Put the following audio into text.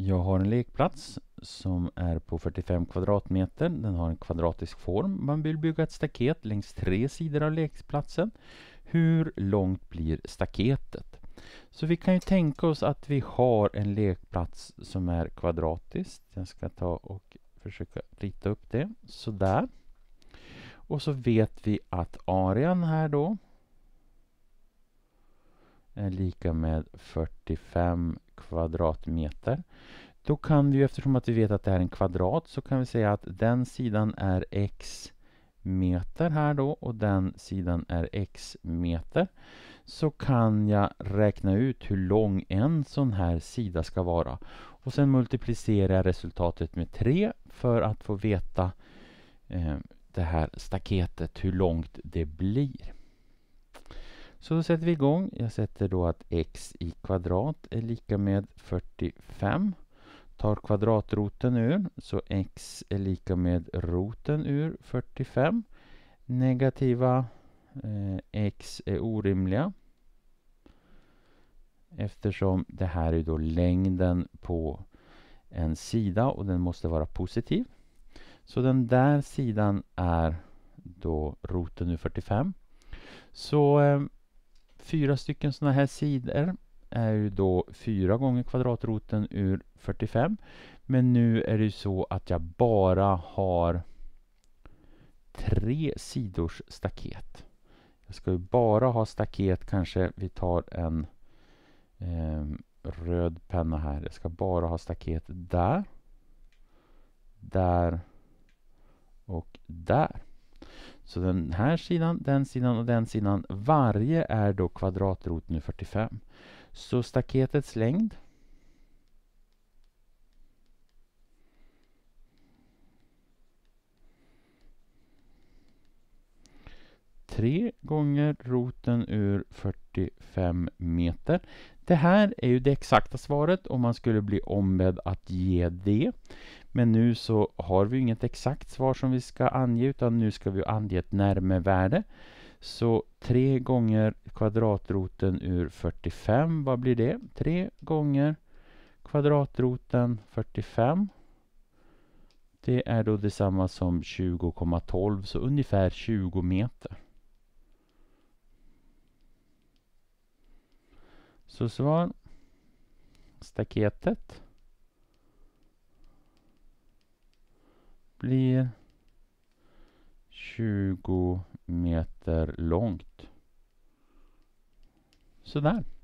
Jag har en lekplats som är på 45 kvadratmeter. Den har en kvadratisk form. Man vill bygga ett staket längs tre sidor av lekplatsen. Hur långt blir staketet? Så vi kan ju tänka oss att vi har en lekplats som är kvadratisk. Jag ska ta och försöka rita upp det sådär. Och så vet vi att arean här då är lika med 45 kvadratmeter. Då kan vi, eftersom att vi vet att det här är en kvadrat, så kan vi säga att den sidan är x meter här då och den sidan är x meter så kan jag räkna ut hur lång en sån här sida ska vara. Och sen multiplicerar jag resultatet med 3 för att få veta eh, det här staketet, hur långt det blir. Så då sätter vi igång. Jag sätter då att x i kvadrat är lika med 45. Tar kvadratroten ur, så x är lika med roten ur 45. Negativa eh, x är orimliga eftersom det här är då längden på en sida och den måste vara positiv. Så den där sidan är då roten ur 45. Så eh, fyra stycken sådana här sidor är ju då fyra gånger kvadratroten ur 45. Men nu är det ju så att jag bara har tre sidors staket. Jag ska ju bara ha staket, kanske vi tar en eh, röd penna här. Jag ska bara ha staket där, där och där. Så den här sidan, den sidan och den sidan. Varje är då kvadratroten ur 45. Så staketets längd 3 gånger roten ur 45 meter. Det här är ju det exakta svaret om man skulle bli ombedd att ge det. Men nu så har vi inget exakt svar som vi ska ange utan nu ska vi ange ett närmevärde. Så 3 gånger kvadratroten ur 45, vad blir det? 3 gånger kvadratroten 45. Det är då detsamma som 20,12 så ungefär 20 meter. Så svar. Staketet blir 20 meter långt. Sådär.